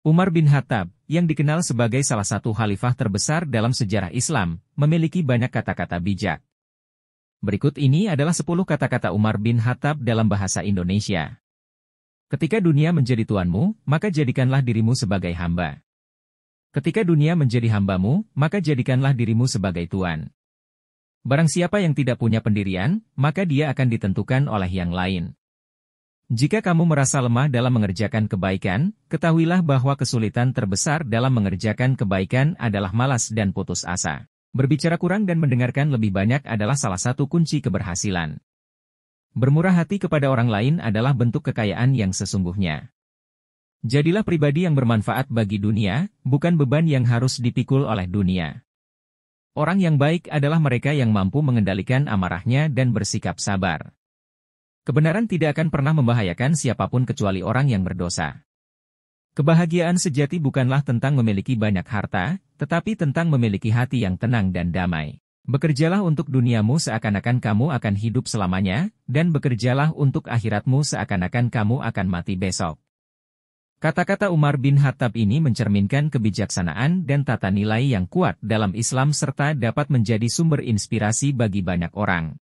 Umar bin Khattab, yang dikenal sebagai salah satu khalifah terbesar dalam sejarah Islam, memiliki banyak kata-kata bijak. Berikut ini adalah 10 kata-kata Umar bin Khattab dalam bahasa Indonesia. Ketika dunia menjadi tuanmu, maka jadikanlah dirimu sebagai hamba. Ketika dunia menjadi hambamu, maka jadikanlah dirimu sebagai tuan. Barang siapa yang tidak punya pendirian, maka dia akan ditentukan oleh yang lain. Jika kamu merasa lemah dalam mengerjakan kebaikan, ketahuilah bahwa kesulitan terbesar dalam mengerjakan kebaikan adalah malas dan putus asa. Berbicara kurang dan mendengarkan lebih banyak adalah salah satu kunci keberhasilan. Bermurah hati kepada orang lain adalah bentuk kekayaan yang sesungguhnya. Jadilah pribadi yang bermanfaat bagi dunia, bukan beban yang harus dipikul oleh dunia. Orang yang baik adalah mereka yang mampu mengendalikan amarahnya dan bersikap sabar. Kebenaran tidak akan pernah membahayakan siapapun kecuali orang yang berdosa. Kebahagiaan sejati bukanlah tentang memiliki banyak harta, tetapi tentang memiliki hati yang tenang dan damai. Bekerjalah untuk duniamu seakan-akan kamu akan hidup selamanya, dan bekerjalah untuk akhiratmu seakan-akan kamu akan mati besok. Kata-kata Umar bin Khattab ini mencerminkan kebijaksanaan dan tata nilai yang kuat dalam Islam serta dapat menjadi sumber inspirasi bagi banyak orang.